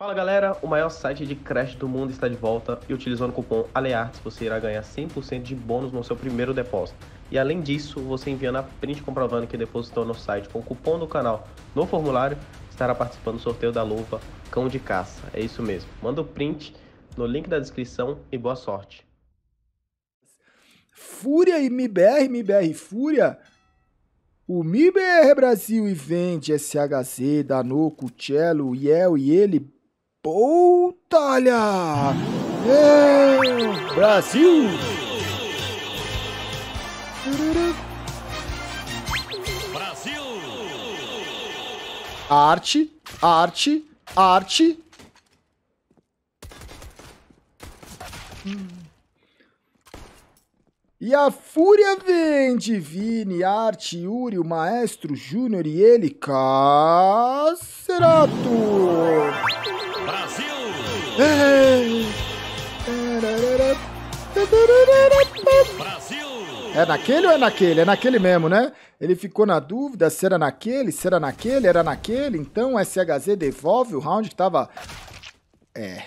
Fala galera, o maior site de crédito do mundo está de volta e utilizando o cupom ALEARTES você irá ganhar 100% de bônus no seu primeiro depósito. E além disso, você enviando a print comprovando que depositou no site com o cupom do canal no formulário, estará participando do sorteio da luva Cão de Caça. É isso mesmo. Manda o print no link da descrição e boa sorte. Fúria e MIBR, MIBR Fúria. O MIBR Brasil vende SHC, Danoco, Cello, Yel e ele Poutalha! É... Brasil! Brasil! Arte, arte, arte. Hum. E a fúria vem de Vini, Arte, Yuri, o Maestro Júnior e ele, Cacerato! Brasil! Brasil! É naquele ou é naquele? É naquele mesmo, né? Ele ficou na dúvida se era naquele, se era naquele, era naquele. Então o SHZ devolve o round que tava... É,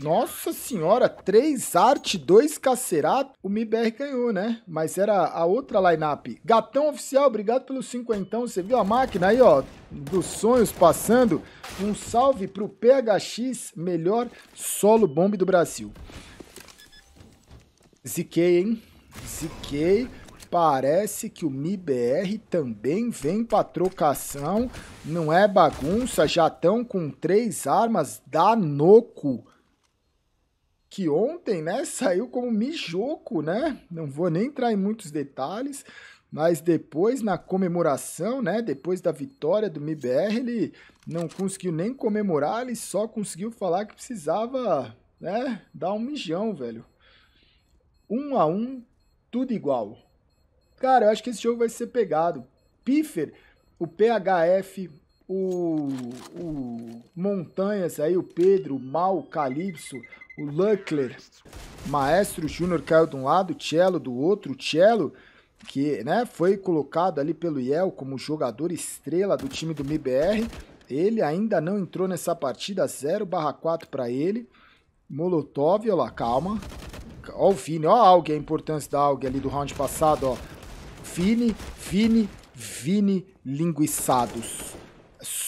nossa senhora, 3 arte, 2 cacerato. O MIBR ganhou, né? Mas era a outra lineup. Gatão Oficial, obrigado pelo cinquentão. Você viu a máquina aí, ó, dos sonhos passando. Um salve pro PHX, melhor solo bomb do Brasil. Ziquei, hein? Ziquei. Parece que o MIBR também vem para trocação. Não é bagunça, já estão com três armas da Noco que ontem, né, saiu como mijoco, né? Não vou nem entrar em muitos detalhes, mas depois na comemoração, né, depois da vitória do MBR, ele não conseguiu nem comemorar, ele só conseguiu falar que precisava, né, dar um mijão, velho. Um a um, tudo igual. Cara, eu acho que esse jogo vai ser pegado. Piffer, o PHF, o, o Montanhas aí, o Pedro, o Mal, o Calypso, o Luckler, Maestro Júnior caiu de um lado, Cello do outro, Cello que né, foi colocado ali pelo Yel como jogador estrela do time do MBR, ele ainda não entrou nessa partida, 0/4 para ele. Molotov, olha lá, calma. Ó o Vini, ó a Aug, a importância da Aug ali do round passado, ó. Vini, Vini, Vini, linguiçados.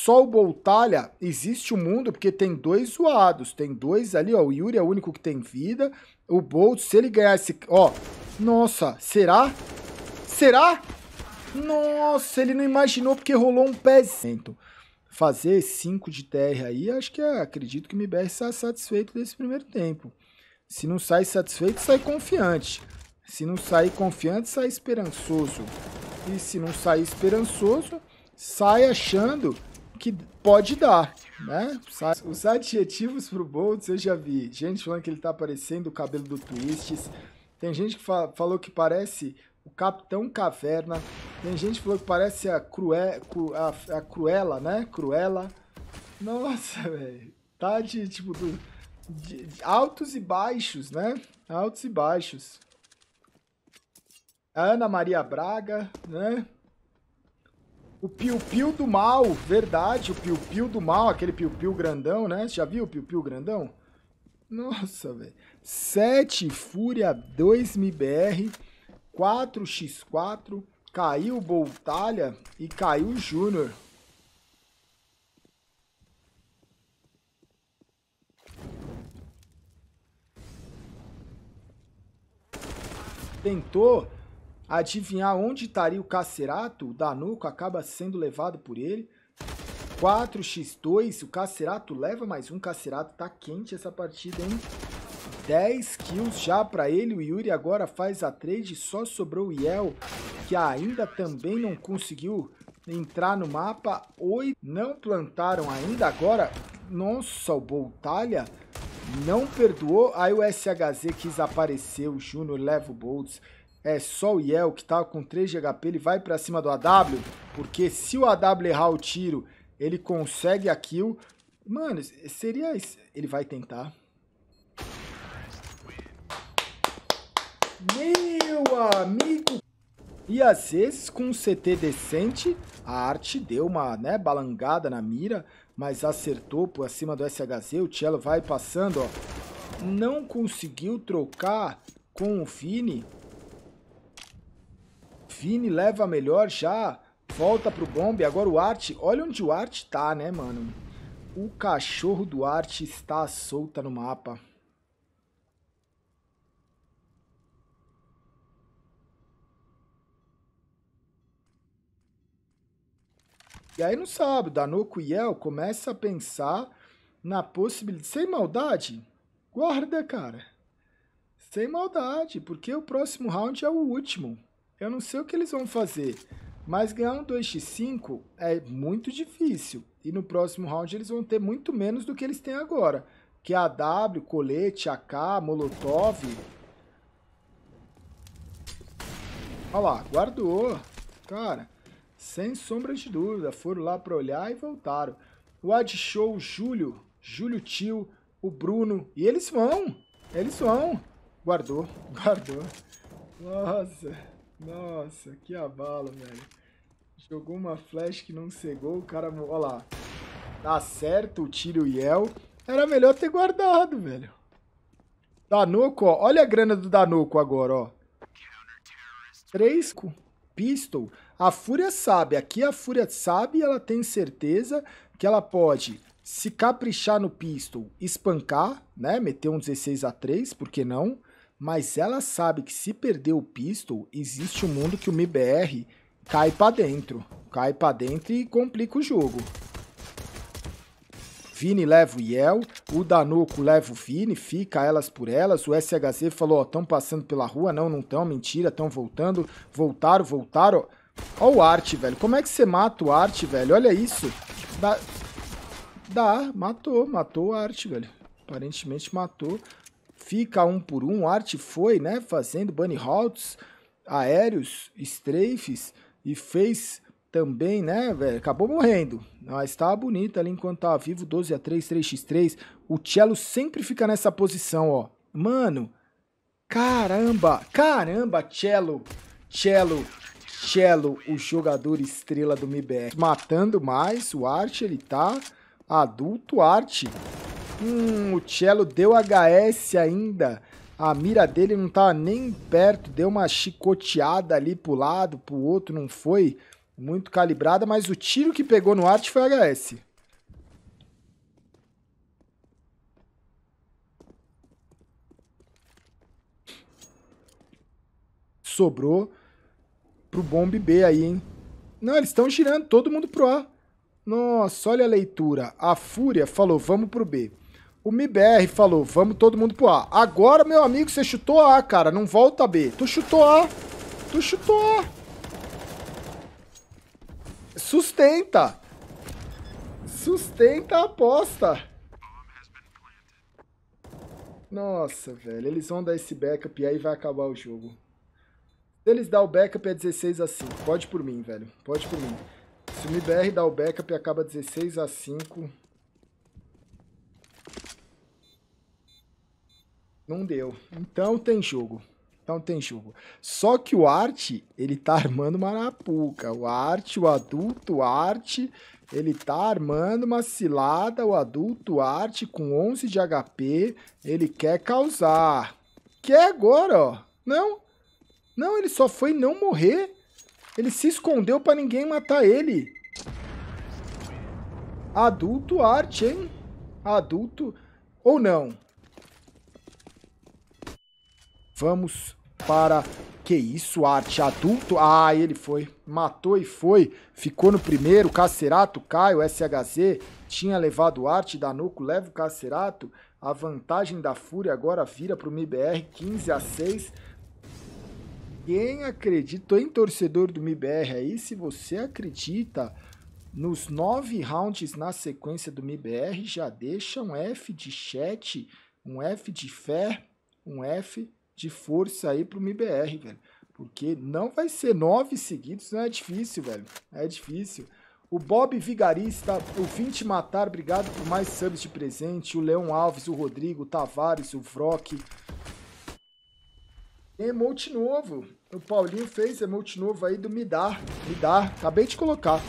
Só o Boltalha, existe o um mundo porque tem dois zoados, tem dois ali, ó, o Yuri é o único que tem vida, o Bolt, se ele ganhar esse, ó, nossa, será? Será? Nossa, ele não imaginou porque rolou um pezinho. Fazer 5 de TR aí, acho que é, acredito que o MBR está satisfeito desse primeiro tempo. Se não sai satisfeito, sai confiante. Se não sair confiante, sai esperançoso. E se não sair esperançoso, sai achando que pode dar, né? Os adjetivos pro Bolt eu já vi. Gente falando que ele tá parecendo o cabelo do Twists. Tem gente que fa falou que parece o Capitão Caverna. Tem gente que falou que parece a, Crue a, a Cruella, né? Cruella. Nossa, velho. Tá de, tipo, do, de, de altos e baixos, né? Altos e baixos. A Ana Maria Braga, né? O piu-piu do mal, verdade, o piu-piu do mal, aquele piu-piu grandão, né? Já viu o piu-piu grandão? Nossa, velho. 7 Fúria 2 MBR, 4x4, caiu o Boltalha e caiu o Júnior. Tentou Adivinhar onde estaria o Cacerato, o Danuco acaba sendo levado por ele. 4x2, o Cacerato leva mais um. Cacerato tá quente essa partida, hein? 10 kills já para ele. O Yuri agora faz a trade, só sobrou o Yel, que ainda também não conseguiu entrar no mapa. Oito não plantaram ainda agora. Nossa, o Boltalha não perdoou. Aí o SHZ quis aparecer, o Júnior leva o Boltz. É só o Yel que tá com 3 de HP, ele vai para cima do AW, porque se o AW errar o tiro, ele consegue a kill. Mano, seria... Ele vai tentar. Meu amigo! E às vezes, com um CT decente, a arte deu uma né, balangada na mira, mas acertou por cima do SHZ. O Cello vai passando, ó. Não conseguiu trocar com o Vini. Vini leva melhor já. Volta pro bombe. Agora o Art. Olha onde o Art tá, né, mano? O cachorro do Art está solta no mapa. E aí não sabe, Danoco e El começa a pensar na possibilidade. Sem maldade, guarda, cara. Sem maldade, porque o próximo round é o último. Eu não sei o que eles vão fazer, mas ganhar um 2x5 é muito difícil. E no próximo round eles vão ter muito menos do que eles têm agora. Que é AW, colete, AK, molotov. Olha lá, guardou. Cara, sem sombra de dúvida, foram lá para olhar e voltaram. O Ad Show, o Júlio, Júlio Tio, o Bruno, e eles vão, eles vão. Guardou, guardou. Nossa. Nossa, que abalo, velho. Jogou uma flash que não cegou, o cara... Olha lá. Dá certo o tiro Yel. Era melhor ter guardado, velho. Danoco, ó. Olha a grana do Danoco agora, ó. Três com pistol. A Fúria sabe. Aqui a Fúria sabe ela tem certeza que ela pode se caprichar no pistol, espancar, né? Meter um 16 a 3, por que não? mas ela sabe que se perder o pistol, existe um mundo que o MBR cai para dentro. Cai para dentro e complica o jogo. Vini leva o Yel, o Danuco leva o Vini, fica elas por elas. O SHZ falou, ó, estão passando pela rua, não, não estão, mentira, estão voltando, voltaram, voltaram. Ó o Arte, velho, como é que você mata o Arte, velho? Olha isso. Dá, Dá matou, matou o Arte, velho. Aparentemente matou fica um por um, arte foi, né, fazendo bunny halts, aéreos, strafes e fez também, né, velho, acabou morrendo. Mas tá bonita ali enquanto tá vivo, 12 a 3, 3x3. O Cello sempre fica nessa posição, ó. Mano, caramba, caramba, Cello, Cello, Cello, o jogador estrela do MBR. Matando mais, o Arte, ele tá adulto Arte. Hum, o Cello deu HS ainda. A mira dele não tá nem perto. Deu uma chicoteada ali pro lado, pro outro. Não foi muito calibrada, mas o tiro que pegou no Arte foi HS. Sobrou pro bomb B aí, hein? Não, eles estão girando todo mundo pro A. Nossa, olha a leitura. A Fúria falou, vamos pro B. O MIBR falou, vamos todo mundo pro A. Agora, meu amigo, você chutou A, cara. Não volta B. Tu chutou A. Tu chutou A. Sustenta. Sustenta a aposta. Nossa, velho. Eles vão dar esse backup e aí vai acabar o jogo. Se eles dão o backup é 16 a 5. Pode por mim, velho. Pode por mim. Se o MBR dá o backup e acaba 16 a 5... Não deu. Então tem jogo. Então tem jogo. Só que o Arte, ele tá armando uma arapuca. O Arte, o adulto, Art Arte, ele tá armando uma cilada. O adulto, Art Arte, com 11 de HP, ele quer causar. Quer é agora, ó. Não. Não, ele só foi não morrer. Ele se escondeu para ninguém matar ele. Adulto, Arte, hein? Adulto ou não? Vamos para... Que isso, arte adulto? Ah, ele foi. Matou e foi. Ficou no primeiro. Cacerato, Caio, SHZ. Tinha levado arte, Danuco leva o Cacerato. A vantagem da Fúria agora vira para o MIBR 15 a 6. Quem acredita em torcedor do MIBR aí, se você acredita nos nove rounds na sequência do MIBR, já deixa um F de chat, um F de fé, um F de força aí pro MIBR, velho. Porque não vai ser nove seguidos, não é difícil, velho. É difícil. O Bob Vigarista, o te Matar, obrigado por mais subs de presente. O Leão Alves, o Rodrigo, o Tavares, o Vrock. Emote novo. O Paulinho fez emote novo aí do Midar, Midar, acabei de colocar.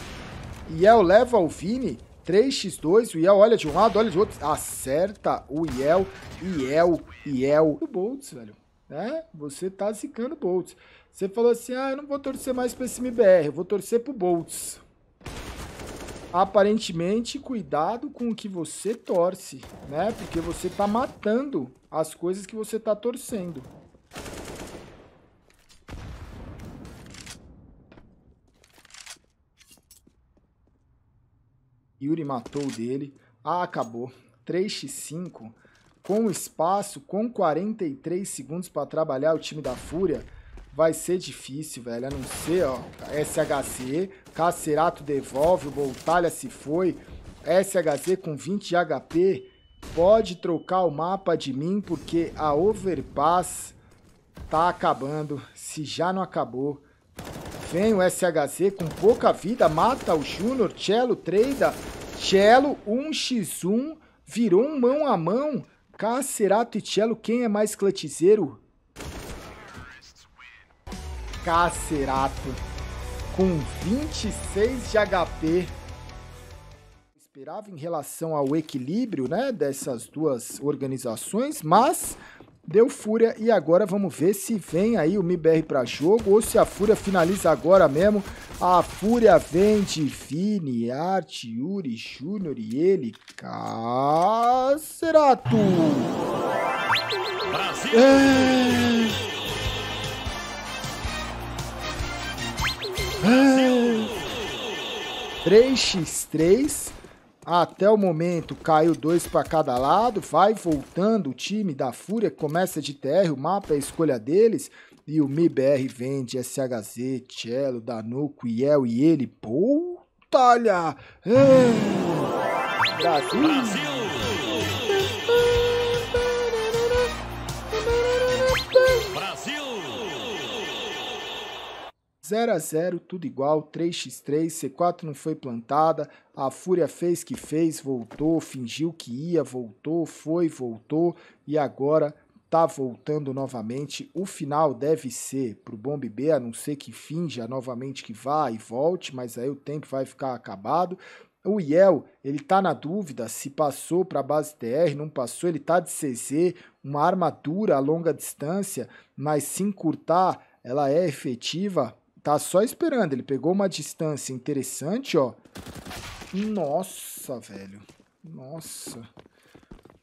Iel leva o Vini, 3x2. O Iel olha de um lado, olha de outro. Acerta o Iel, Iel, Iel. O Boltz, velho né? Você tá zicando o Bolts. Você falou assim, ah, eu não vou torcer mais para esse MBR, eu vou torcer pro Bolts. Aparentemente, cuidado com o que você torce, né? Porque você tá matando as coisas que você tá torcendo. Yuri matou o dele. Ah, acabou. 3x5 com espaço, com 43 segundos para trabalhar o time da Fúria, vai ser difícil, velho. A não ser, ó, SHC, Cacerato devolve, o Boltalha se foi, SHC com 20 HP, pode trocar o mapa de mim, porque a Overpass tá acabando, se já não acabou. Vem o SHC com pouca vida, mata o Júnior, Cello, Treida, Cello, 1x1, virou um mão a mão, Cacerato e Cello, quem é mais clutchzeiro? Cacerato. Com 26 de HP. Esperava em relação ao equilíbrio né, dessas duas organizações, mas deu fúria e agora vamos ver se vem aí o MIBR para jogo ou se a fúria finaliza agora mesmo. A fúria vem de Vini, Arte, Yuri, Júnior e ele, Cacerato. Brasil. É... É... 3x3 até o momento caiu dois para cada lado, vai voltando o time da Fúria, começa de TR, o mapa é a escolha deles. E o MIBR vende SHZ, Cello, Danuco, Yel e ele. puta olha. Brasil! Brasil! 0 a 0 tudo igual, 3x3, C4 não foi plantada, a Fúria fez que fez, voltou, fingiu que ia, voltou, foi, voltou e agora tá voltando novamente. O final deve ser pro Bombe B, a não ser que finja novamente que vá e volte, mas aí o tempo vai ficar acabado. O Yel ele tá na dúvida se passou para a base TR, não passou, ele tá de CZ, uma armadura a longa distância, mas se encurtar, ela é efetiva Tá só esperando. Ele pegou uma distância interessante, ó. Nossa, velho. Nossa.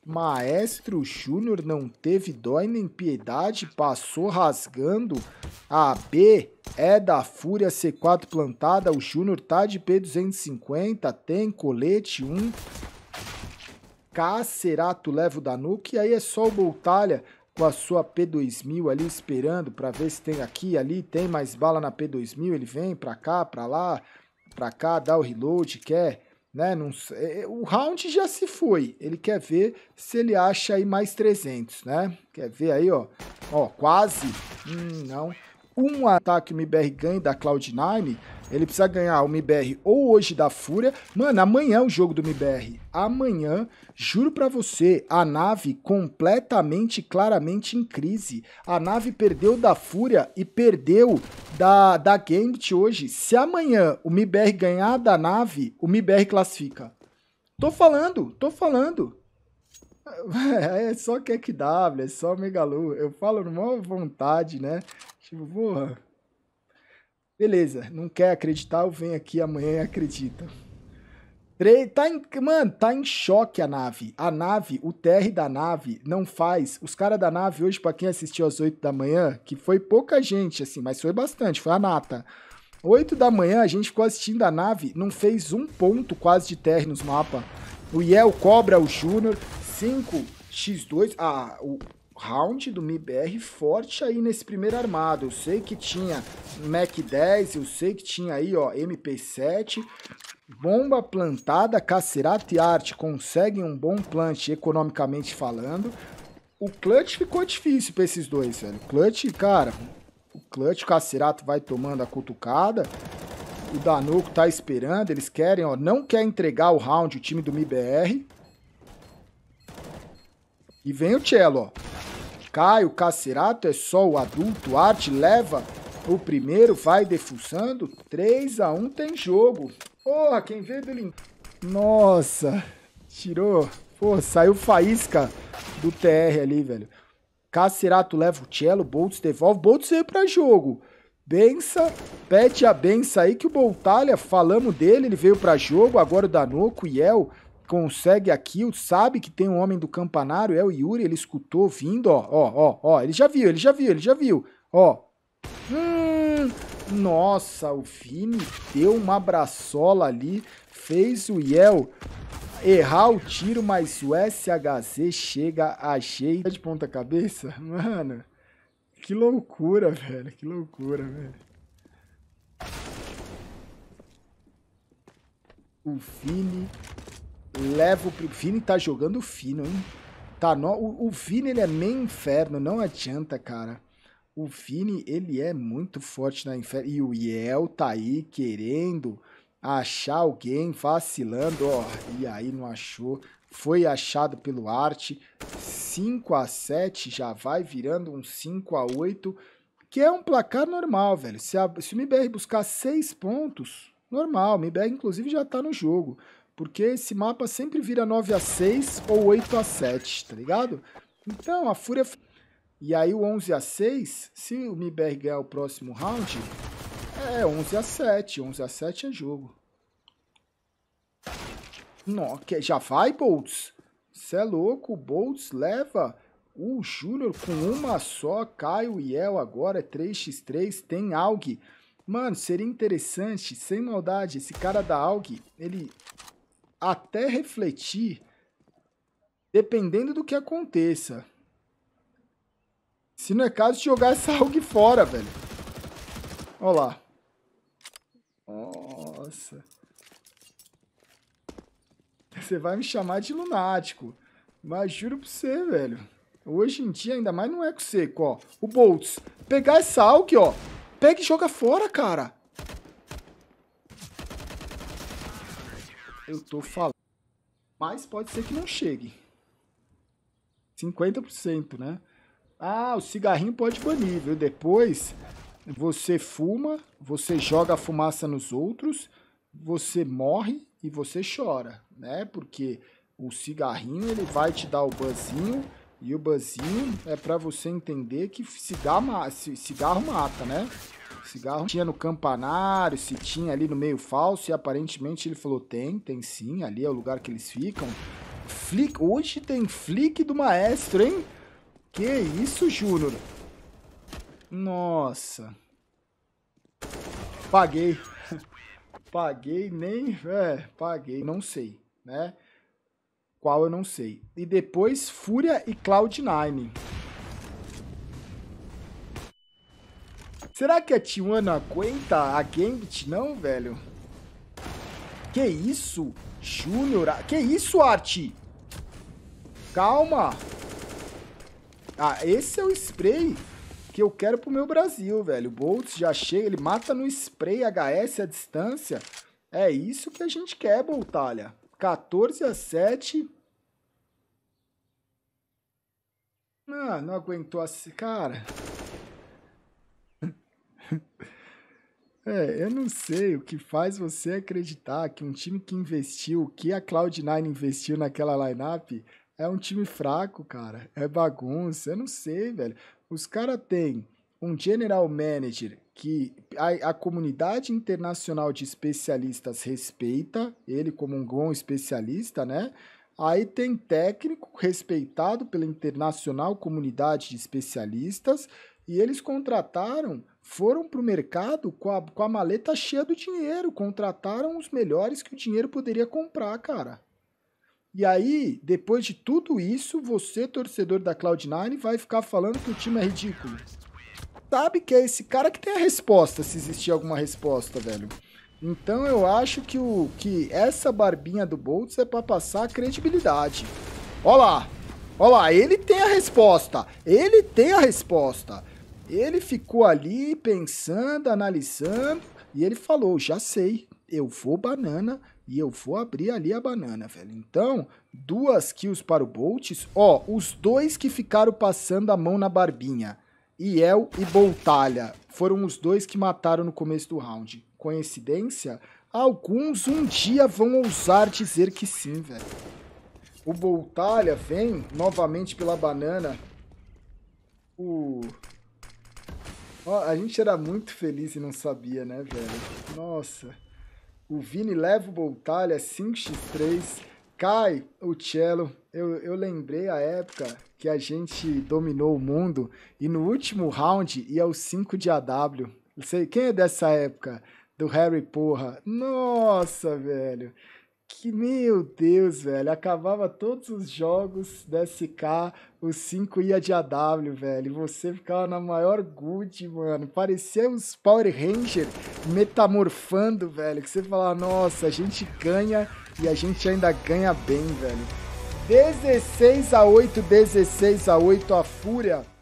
Maestro Júnior não teve dó e nem piedade, passou rasgando. A B é da Fúria C4 plantada. O Júnior tá de P250, tem colete 1. Um. Cacerato leva o Danuque. E aí é só o Boltalha com a sua P2000 ali esperando para ver se tem aqui, ali, tem mais bala na P2000, ele vem para cá, para lá, para cá, dá o reload, quer, né? Não, é, é, o round já se foi, ele quer ver se ele acha aí mais 300, né? Quer ver aí, ó, ó, quase, hum, não, um ataque o MIBR ganhe da Cloud9, ele precisa ganhar o MIBR ou hoje da Fúria. Mano, amanhã é o jogo do MIBR. Amanhã, juro para você, a nave completamente, claramente em crise. A nave perdeu da Fúria e perdeu da, da Gambit hoje. Se amanhã o MIBR ganhar da nave, o MIBR classifica. Tô falando, tô falando. é só QW, é, é só Megalu. Eu falo na maior vontade, né? Tipo, porra. Beleza, não quer acreditar, eu venho aqui amanhã e acredita. Tá em, mano, tá em choque a nave. A nave, o TR da nave, não faz. Os caras da nave hoje, para quem assistiu às 8 da manhã, que foi pouca gente, assim, mas foi bastante, foi a nata. 8 da manhã a gente ficou assistindo a nave, não fez um ponto quase de TR nos mapas. O Yel cobra o Júnior, 5x2, ah, o round do MIBR forte aí nesse primeiro armado. Eu sei que tinha Mac 10, eu sei que tinha aí, ó, MP7. Bomba plantada, Cacerato e Arte conseguem um bom plant economicamente falando. O clutch ficou difícil para esses dois, velho. O clutch, cara, o clutch, o Cacerato vai tomando a cutucada. O Danuco tá esperando, eles querem, ó, não quer entregar o round o time do MIBR. E vem o cello, ó. o Cacerato é só o adulto, Arte leva o primeiro, vai defusando 3 a 1 tem jogo. Porra, quem veio do Nossa, tirou. Pô, saiu faísca do TR ali, velho. Cacerato leva o cello, Boltz devolve. Boltz veio pra jogo. Bença, pede a benção aí que o Boltalha, falamos dele, ele veio pra jogo. Agora o Danoco, Yel consegue a kill, sabe que tem um homem do campanário, é o Yuri, ele escutou vindo, ó, ó, ó, ó, ele já viu, ele já viu, ele já viu, ó. Hum, nossa, o Vini deu uma braçola ali, fez o Yel errar o tiro, mas o SHZ chega a jeito de ponta cabeça, mano. Que loucura, velho, que loucura, velho. O Vini Levo pro. Vini tá jogando fino, hein? Tá, no... o, o Vini ele é meio inferno, não adianta, cara. O Vini, ele é muito forte na inferno. E o Yel tá aí querendo achar alguém, vacilando, ó. E aí não achou. Foi achado pelo Arte. 5 a 7 já vai virando um 5 a 8 que é um placar normal, velho. Se, a, se o MBR buscar seis pontos, normal. O MBR, inclusive, já tá no jogo. Porque esse mapa sempre vira 9 a 6 ou 8 a 7, tá ligado? Então, a Fúria... E aí o 11 a 6, se o Miberg ganhar o próximo round, é 11 a 7. 11 a 7 é jogo. Não, já vai, Boltz? Cê é louco, o Boltz leva o Júnior com uma só, Caio e El agora, é 3x3, tem AUG. Mano, seria interessante, sem maldade, esse cara da AUG, ele até refletir, dependendo do que aconteça. Se não é caso de jogar essa AUG fora, velho. Olha lá. Nossa. Você vai me chamar de lunático. Mas juro pra você, velho. Hoje em dia, ainda mais no eco é seco, ó. O Boltz. Pegar essa AUG, ó. Pega e joga fora, cara. eu tô falando. Mas pode ser que não chegue. 50%, né? Ah, o cigarrinho pode banir, viu? Depois você fuma, você joga a fumaça nos outros, você morre e você chora, né? Porque o cigarrinho ele vai te dar o banzinho e o banzinho é para você entender que cigarro, cigarro mata, né? cigarro tinha no campanário, se tinha ali no meio falso, e aparentemente ele falou: tem, tem sim, ali é o lugar que eles ficam. Flick, hoje tem flick do maestro, hein? Que isso, Júnior? Nossa. Paguei. paguei nem... É, paguei. Não sei, né? Qual eu não sei. E depois Fúria e Cloud9. Será que a não aguenta a Gambit? Não, velho. Que isso? Júnior... Ah, que isso, Arte? Calma. Ah, esse é o spray que eu quero pro meu Brasil, velho. O Boltz já chega, ele mata no spray HS a distância. É isso que a gente quer, Boltalha. 14 a 7. Ah, não aguentou assim. Cara... É, eu não sei o que faz você acreditar que um time que investiu, que a Cloud9 investiu naquela lineup, é um time fraco, cara. É bagunça, eu não sei, velho. Os caras têm um general manager que a, a, comunidade internacional de especialistas respeita, ele como um bom especialista, né? Aí tem técnico respeitado pela internacional comunidade de especialistas e eles contrataram, foram para o mercado com a, com a maleta cheia do dinheiro, contrataram os melhores que o dinheiro poderia comprar, cara. E aí, depois de tudo isso, você, torcedor da Cloud9, vai ficar falando que o time é ridículo. Sabe que é esse cara que tem a resposta, se existir alguma resposta, velho. Então eu acho que, o, que essa barbinha do Boltz é para passar a credibilidade. Olha lá, olha lá, ele tem a resposta, ele tem a resposta. Ele ficou ali pensando, analisando, e ele falou: já sei, eu vou banana e eu vou abrir ali a banana, velho. Então, duas kills para o Boltz. Ó, os dois que ficaram passando a mão na barbinha, Iel e Boltalha, foram os dois que mataram no começo do round. Coincidência? Alguns um dia vão ousar dizer que sim, velho. O Boltalha vem novamente pela banana. O a gente era muito feliz e não sabia, né, velho? Nossa. O Vini leva o Boltalha 5x3, é cai o Cello. Eu, eu lembrei a época que a gente dominou o mundo e no último round ia o 5 de AW. Não sei, quem é dessa época? Do Harry Porra. Nossa, velho que, meu Deus, velho, acabava todos os jogos da SK, os 5 ia de AW, velho, você ficava na maior good, mano, parecia uns Power Ranger metamorfando, velho, que você falava, nossa, a gente ganha e a gente ainda ganha bem, velho. 16 a 8, 16 a 8, a Fúria